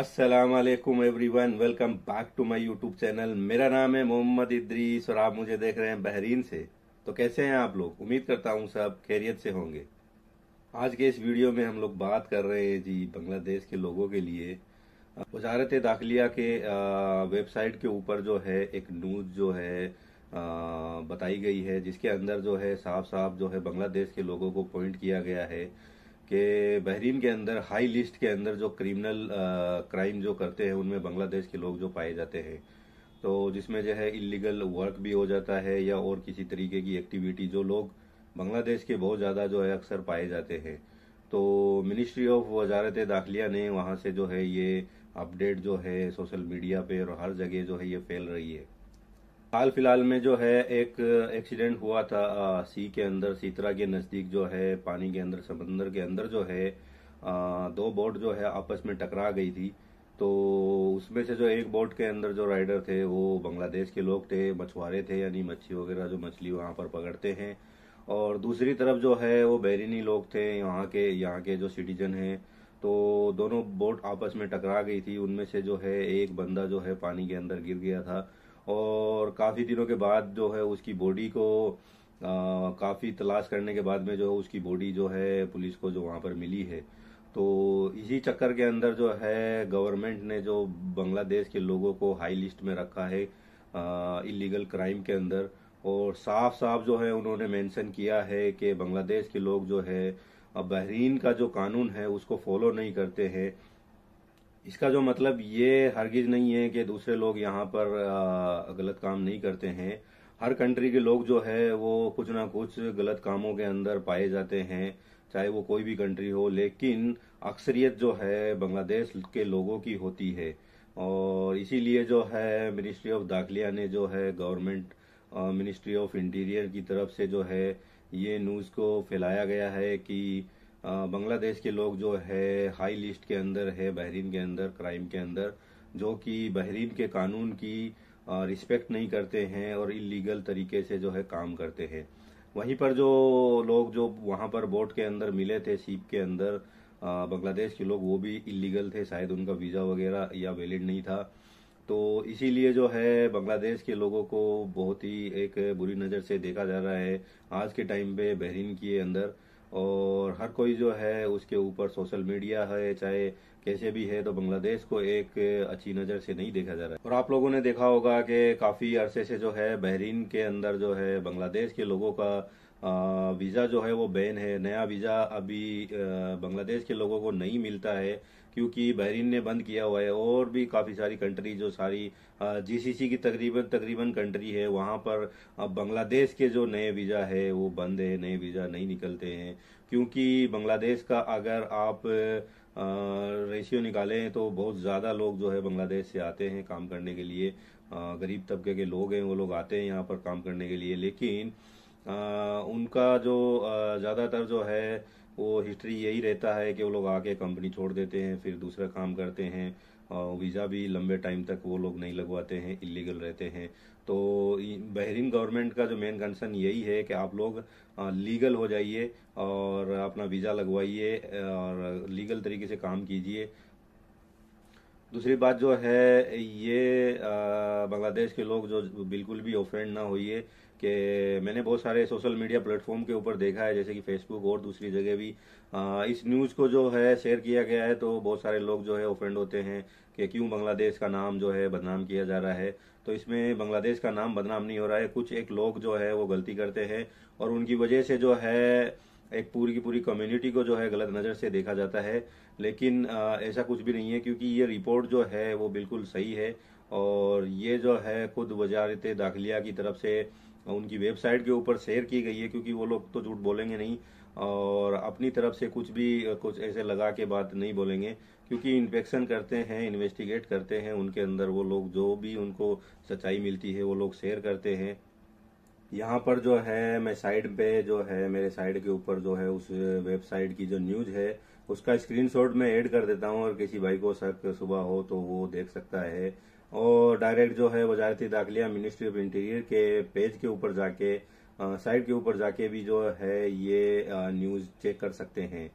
अस्सलाम वालेकुम everyone welcome back to my YouTube channel मेरा नाम है मोहम्मद इद्रीस और आप मुझे देख रहे हैं बहरीन से तो कैसे हैं आप लोग उम्मीद करता हूं सब खैरियत से होंगे आज के इस वीडियो में हम लोग बात कर रहे हैं जी बांग्लादेश के लोगों के लिए वजारत दाखिलिया के वेबसाइट के ऊपर जो है एक न्यूज जो है बताई गई है जिसके अंदर जो है साफ साफ जो है बांग्लादेश के लोगों को पॉइंट किया गया है कि बहरीन के अंदर हाई लिस्ट के अंदर जो क्रिमिनल क्राइम uh, जो करते हैं उनमें बांग्लादेश के लोग जो पाए जाते हैं तो जिसमें जो है इलीगल वर्क भी हो जाता है या और किसी तरीके की एक्टिविटी जो लोग बांग्लादेश के बहुत ज़्यादा जो है अक्सर पाए जाते हैं तो मिनिस्ट्री ऑफ वजारत दाखिलिया ने वहाँ से जो है ये अपडेट जो है सोशल मीडिया पे और हर जगह जो है ये फैल रही है हाल फिलहाल में जो है एक एक्सीडेंट हुआ था आ, सी के अंदर सीतरा के नज़दीक जो है पानी के अंदर समंदर के अंदर जो है आ, दो बोट जो है आपस में टकरा गई थी तो उसमें से जो एक बोट के अंदर जो राइडर थे वो बांग्लादेश के लोग थे मछुआरे थे यानी मच्छी वगैरह जो मछली वहाँ पर पकड़ते हैं और दूसरी तरफ जो है वो बैरिनी लोग थे यहाँ के यहाँ के जो सिटीजन हैं तो दोनों बोट आपस में टकरा गई थी उनमें से जो है एक बंदा जो है पानी के अंदर गिर गया था और काफ़ी दिनों के बाद जो है उसकी बॉडी को काफ़ी तलाश करने के बाद में जो है उसकी बॉडी जो है पुलिस को जो वहाँ पर मिली है तो इसी चक्कर के अंदर जो है गवर्नमेंट ने जो बांग्लादेश के लोगों को हाई लिस्ट में रखा है इलीगल क्राइम के अंदर और साफ साफ जो है उन्होंने मेंशन किया है कि बांग्लादेश के लोग जो है बहरीन का जो कानून है उसको फॉलो नहीं करते हैं इसका जो मतलब ये हरगिज नहीं है कि दूसरे लोग यहाँ पर गलत काम नहीं करते हैं हर कंट्री के लोग जो है वो कुछ ना कुछ गलत कामों के अंदर पाए जाते हैं चाहे वो कोई भी कंट्री हो लेकिन अक्सरियत जो है बांग्लादेश के लोगों की होती है और इसीलिए जो है मिनिस्ट्री ऑफ दाखिलिया ने जो है गवर्नमेंट मिनिस्ट्री ऑफ इंटीरियर की तरफ से जो है ये न्यूज़ को फैलाया गया है कि बांग्लादेश के लोग जो है हाई लिस्ट के अंदर है बहरीन के अंदर क्राइम के अंदर जो कि बहरीन के कानून की रिस्पेक्ट नहीं करते हैं और इलीगल तरीके से जो है काम करते हैं वहीं पर जो लोग जो वहां पर बोट के अंदर मिले थे सीप के अंदर बांग्लादेश के लोग वो भी इलीगल थे शायद उनका वीज़ा वगैरह या वैलिड नहीं था तो इसीलिए जो है बांग्लादेश के लोगों को बहुत ही एक बुरी नज़र से देखा जा रहा है आज के टाइम पे बहरीन के अंदर और हर कोई जो है उसके ऊपर सोशल मीडिया है चाहे कैसे भी है तो बांग्लादेश को एक अच्छी नज़र से नहीं देखा जा रहा है और आप लोगों ने देखा होगा कि काफ़ी अरसे से जो है बहरीन के अंदर जो है बांग्लादेश के लोगों का वीज़ा जो है वो बैन है नया वीज़ा अभी बांग्लादेश के लोगों को नहीं मिलता है क्योंकि बहरीन ने बंद किया हुआ है और भी काफ़ी सारी कंट्री जो सारी जीसीसी की तकरीबन तकरीबन कंट्री है वहाँ पर अब बांग्लादेश के जो नए वीज़ा है वो बंद है नए वीज़ा नहीं निकलते हैं क्योंकि बांग्लादेश का अगर आप रेशियो निकालें तो बहुत ज़्यादा लोग जो है बांग्लादेश से आते हैं काम करने के लिए गरीब तबके के लोग हैं वो लोग आते हैं यहाँ पर काम करने के लिए लेकिन आ, उनका जो ज़्यादातर जो है वो हिस्ट्री यही रहता है कि वो लोग आके कंपनी छोड़ देते हैं फिर दूसरा काम करते हैं और वीज़ा भी लंबे टाइम तक वो लोग नहीं लगवाते हैं इलीगल रहते हैं तो बहरीन गवर्नमेंट का जो मेन कंसर्न यही है कि आप लोग लीगल हो जाइए और अपना वीज़ा लगवाइए और लीगल तरीके से काम कीजिए दूसरी बात जो है ये बांग्लादेश के लोग जो बिल्कुल भी ऑफेंड ना होइए कि मैंने बहुत सारे सोशल मीडिया प्लेटफॉर्म के ऊपर देखा है जैसे कि फेसबुक और दूसरी जगह भी आ, इस न्यूज़ को जो है शेयर किया गया है तो बहुत सारे लोग जो है ऑफेंड होते हैं कि क्यों बांग्लादेश का नाम जो है बदनाम किया जा रहा है तो इसमें बांग्लादेश का नाम बदनाम नहीं हो रहा है कुछ एक लोग जो है वो गलती करते हैं और उनकी वजह से जो है एक पूरी की पूरी कम्युनिटी को जो है गलत नज़र से देखा जाता है लेकिन ऐसा कुछ भी नहीं है क्योंकि ये रिपोर्ट जो है वो बिल्कुल सही है और ये जो है खुद वजारत दाखिलिया की तरफ से उनकी वेबसाइट के ऊपर शेयर की गई है क्योंकि वो लोग तो झूठ बोलेंगे नहीं और अपनी तरफ से कुछ भी कुछ ऐसे लगा के बात नहीं बोलेंगे क्योंकि इन्फेक्शन करते हैं इन्वेस्टिगेट करते हैं उनके अंदर वो लोग जो भी उनको सच्चाई मिलती है वो लोग शेयर करते हैं यहाँ पर जो है मैं साइड पे जो है मेरे साइड के ऊपर जो है उस वेबसाइट की जो न्यूज है उसका स्क्रीनशॉट मैं ऐड कर देता हूँ और किसी भाई को शक सुबह हो तो वो देख सकता है और डायरेक्ट जो है वजारती दाखिलिया मिनिस्ट्री ऑफ इंटीरियर के पेज के ऊपर जाके साइड के ऊपर जाके भी जो है ये न्यूज चेक कर सकते हैं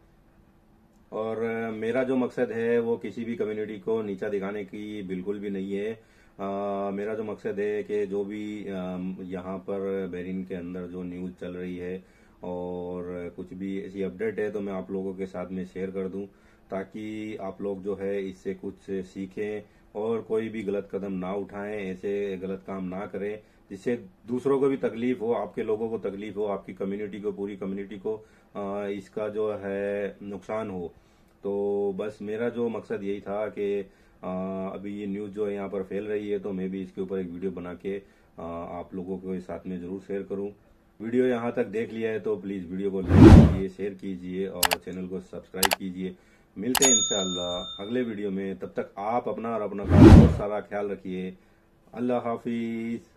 और मेरा जो मकसद है वो किसी भी कम्युनिटी को नीचा दिखाने की बिल्कुल भी नहीं है आ, मेरा जो मकसद है कि जो भी यहाँ पर बहरीन के अंदर जो न्यूज़ चल रही है और कुछ भी ऐसी अपडेट है तो मैं आप लोगों के साथ में शेयर कर दूं ताकि आप लोग जो है इससे कुछ सीखें और कोई भी गलत कदम ना उठाएं ऐसे गलत काम ना करें जिससे दूसरों को भी तकलीफ हो आपके लोगों को तकलीफ हो आपकी कम्युनिटी को पूरी कम्युनिटी को इसका जो है नुकसान हो तो बस मेरा जो मकसद यही था कि अभी ये न्यूज़ जो है यहाँ पर फैल रही है तो मैं भी इसके ऊपर एक वीडियो बना के आप लोगों के साथ में ज़रूर शेयर करूँ वीडियो यहाँ तक देख लिया है तो प्लीज़ वीडियो को लाइक कीजिए शेयर कीजिए और चैनल को सब्सक्राइब कीजिए मिलते हैं इंशाल्लाह अगले वीडियो में तब तक आप अपना और अपना बहुत सारा ख्याल रखिए अल्लाह हाफिज़